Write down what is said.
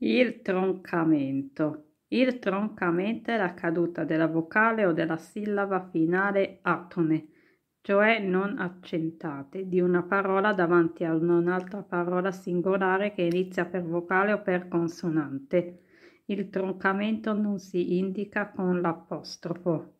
Il troncamento. Il troncamento è la caduta della vocale o della sillaba finale atone, cioè non accentate, di una parola davanti a un'altra parola singolare che inizia per vocale o per consonante. Il troncamento non si indica con l'apostrofo.